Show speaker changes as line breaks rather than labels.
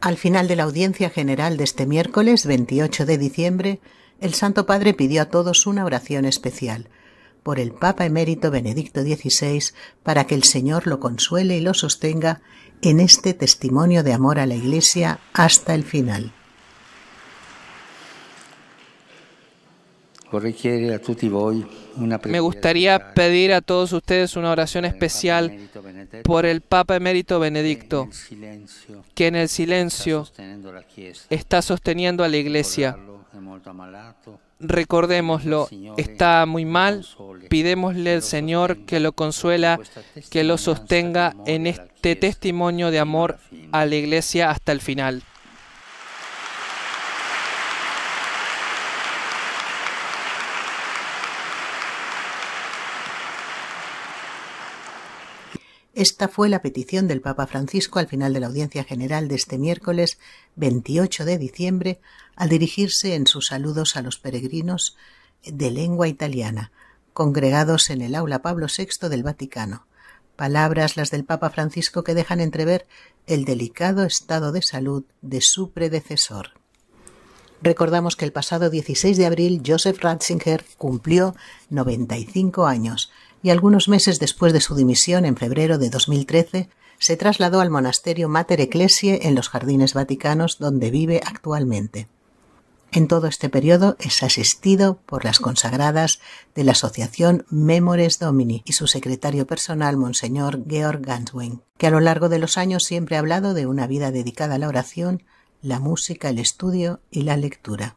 Al final de la audiencia general de este miércoles 28 de diciembre, el Santo Padre pidió a todos una oración especial por el Papa emérito Benedicto XVI para que el Señor lo consuele y lo sostenga en este testimonio de amor a la Iglesia hasta el final. Me gustaría pedir a todos ustedes
una oración especial por el Papa Emérito Benedicto, que en el silencio está sosteniendo a la Iglesia. Recordémoslo, está muy mal, pidémosle al Señor que lo consuela, que lo sostenga en este testimonio de amor a la Iglesia hasta el final.
Esta fue la petición del Papa Francisco al final de la audiencia general de este miércoles 28 de diciembre al dirigirse en sus saludos a los peregrinos de lengua italiana, congregados en el aula Pablo VI del Vaticano. Palabras las del Papa Francisco que dejan entrever el delicado estado de salud de su predecesor. Recordamos que el pasado 16 de abril Joseph Ratzinger cumplió 95 años y algunos meses después de su dimisión, en febrero de 2013, se trasladó al monasterio Mater Ecclesiae en los Jardines Vaticanos, donde vive actualmente. En todo este periodo es asistido por las consagradas de la Asociación Memores Domini y su secretario personal, Monseñor Georg Ganswing, que a lo largo de los años siempre ha hablado de una vida dedicada a la oración, la música, el estudio y la lectura.